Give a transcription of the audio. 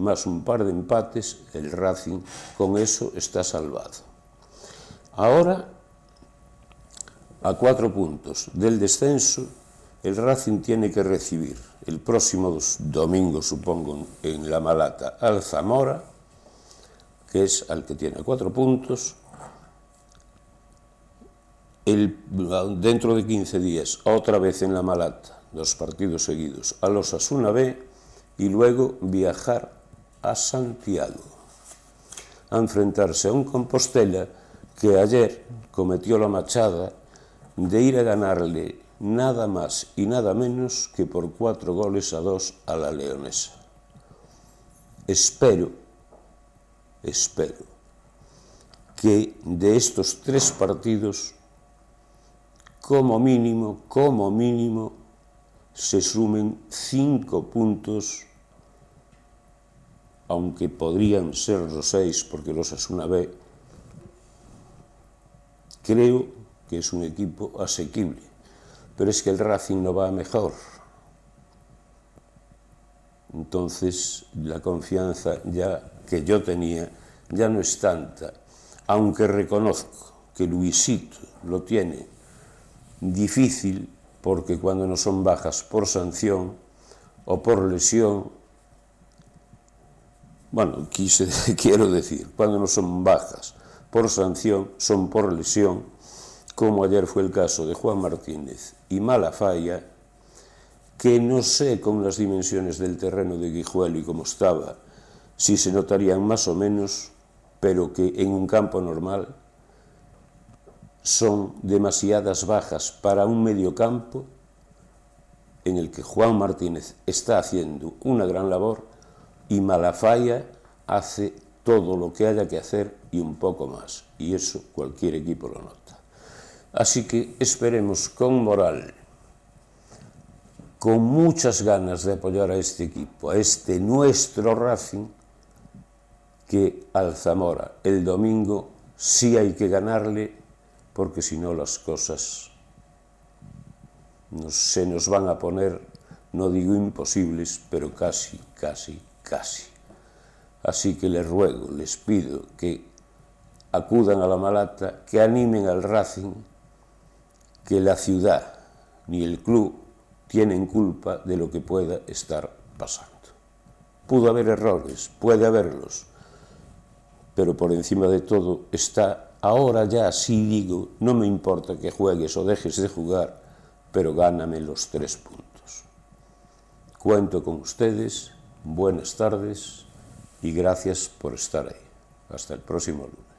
más un par de empates, el Racing con eso está salvado. Ahora, a cuatro puntos del descenso, el Racing tiene que recibir el próximo domingo, supongo, en La Malata, al Zamora, que es al que tiene cuatro puntos, dentro de 15 días, otra vez en La Malata, dos partidos seguidos, a los Asuna B, y luego viajar a Santiago a enfrentarse a un Compostela que ayer cometió la machada de ir a ganarle nada más y nada menos que por cuatro goles a dos a la leonesa. Espero, espero, que de estos tres partidos, como mínimo, como mínimo, se sumen cinco puntos aunque podrían ser los seis porque los es una B, creo que es un equipo asequible. Pero es que el Racing no va mejor. Entonces la confianza ya que yo tenía ya no es tanta, aunque reconozco que Luisito lo tiene difícil porque cuando no son bajas por sanción o por lesión bueno, quise, quiero decir, cuando no son bajas por sanción, son por lesión, como ayer fue el caso de Juan Martínez y Falla, que no sé con las dimensiones del terreno de Guijuelo y cómo estaba, si se notarían más o menos, pero que en un campo normal son demasiadas bajas para un campo, en el que Juan Martínez está haciendo una gran labor y Malafaya hace todo lo que haya que hacer y un poco más. Y eso cualquier equipo lo nota. Así que esperemos con moral, con muchas ganas de apoyar a este equipo, a este nuestro Racing, que al Zamora el domingo sí hay que ganarle, porque si no las cosas se nos van a poner, no digo imposibles, pero casi, casi casi. Así que les ruego, les pido que acudan a la Malata, que animen al Racing, que la ciudad ni el club tienen culpa de lo que pueda estar pasando. Pudo haber errores, puede haberlos, pero por encima de todo está, ahora ya sí digo, no me importa que juegues o dejes de jugar, pero gáname los tres puntos. Cuento con ustedes buenas tardes y gracias por estar ahí. Hasta el próximo lunes.